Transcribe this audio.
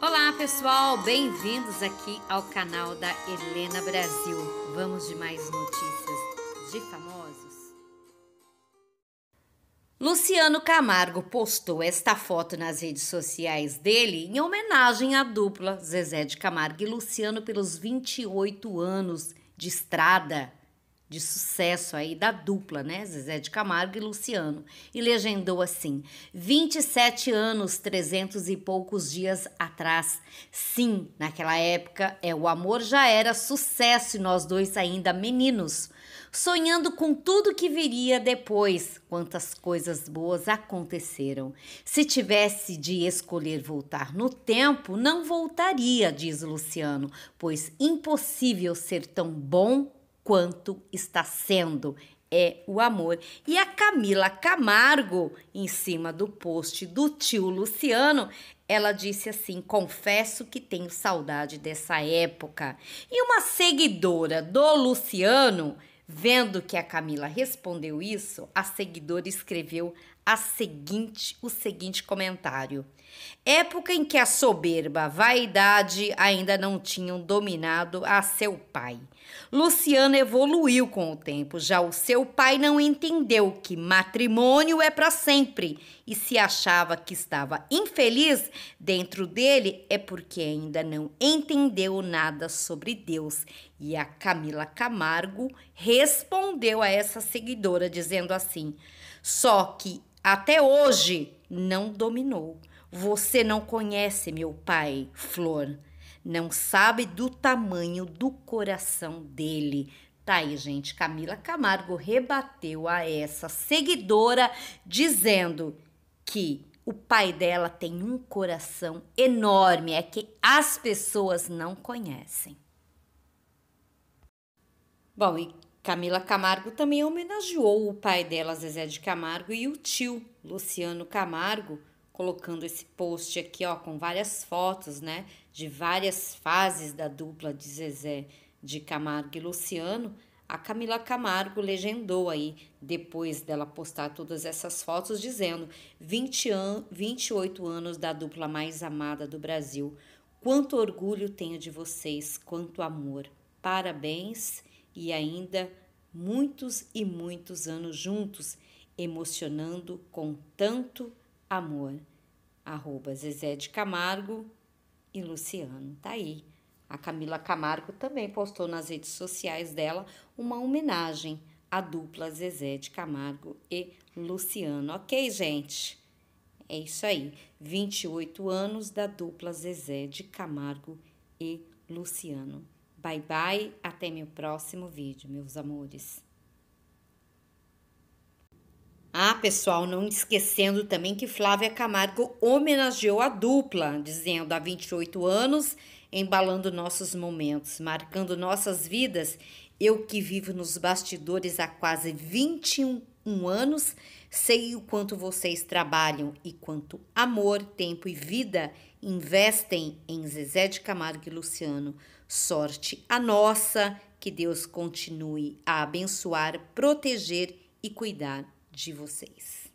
Olá pessoal, bem-vindos aqui ao canal da Helena Brasil. Vamos de mais notícias de famosos. Luciano Camargo postou esta foto nas redes sociais dele em homenagem à dupla Zezé de Camargo e Luciano pelos 28 anos de estrada de sucesso aí da dupla, né? Zezé de Camargo e Luciano. E legendou assim: 27 anos, 300 e poucos dias atrás. Sim, naquela época, é o amor já era sucesso e nós dois ainda meninos, sonhando com tudo que viria depois. Quantas coisas boas aconteceram. Se tivesse de escolher voltar no tempo, não voltaria, diz Luciano, pois impossível ser tão bom quanto está sendo. É o amor. E a Camila Camargo, em cima do post do tio Luciano, ela disse assim: Confesso que tenho saudade dessa época. E uma seguidora do Luciano, vendo que a Camila respondeu isso, a seguidora escreveu a seguinte, o seguinte comentário. Época em que a soberba a vaidade ainda não tinham dominado a seu pai. Luciana evoluiu com o tempo, já o seu pai não entendeu que matrimônio é para sempre e se achava que estava infeliz dentro dele é porque ainda não entendeu nada sobre Deus. E a Camila Camargo respondeu a essa seguidora dizendo assim: só que até hoje não dominou. Você não conhece meu pai, Flor. Não sabe do tamanho do coração dele. Tá aí, gente. Camila Camargo rebateu a essa seguidora dizendo que o pai dela tem um coração enorme, é que as pessoas não conhecem. Bom, e Camila Camargo também homenageou o pai dela, Zezé de Camargo, e o tio, Luciano Camargo, colocando esse post aqui, ó, com várias fotos, né, de várias fases da dupla de Zezé de Camargo e Luciano. A Camila Camargo legendou aí, depois dela postar todas essas fotos, dizendo 20 an 28 anos da dupla mais amada do Brasil. Quanto orgulho tenho de vocês, quanto amor. Parabéns e ainda muitos e muitos anos juntos, emocionando com tanto amor. Arroba Zezé de Camargo e Luciano. Tá aí. A Camila Camargo também postou nas redes sociais dela uma homenagem à dupla Zezé de Camargo e Luciano. Ok, gente? É isso aí. 28 anos da dupla Zezé de Camargo e Luciano. Bye bye, até meu próximo vídeo, meus amores. Ah, pessoal, não esquecendo também que Flávia Camargo homenageou a dupla, dizendo há 28 anos, embalando nossos momentos, marcando nossas vidas, eu que vivo nos bastidores há quase 21 anos anos. Sei o quanto vocês trabalham e quanto amor, tempo e vida investem em Zezé de Camargo e Luciano. Sorte a nossa, que Deus continue a abençoar, proteger e cuidar de vocês.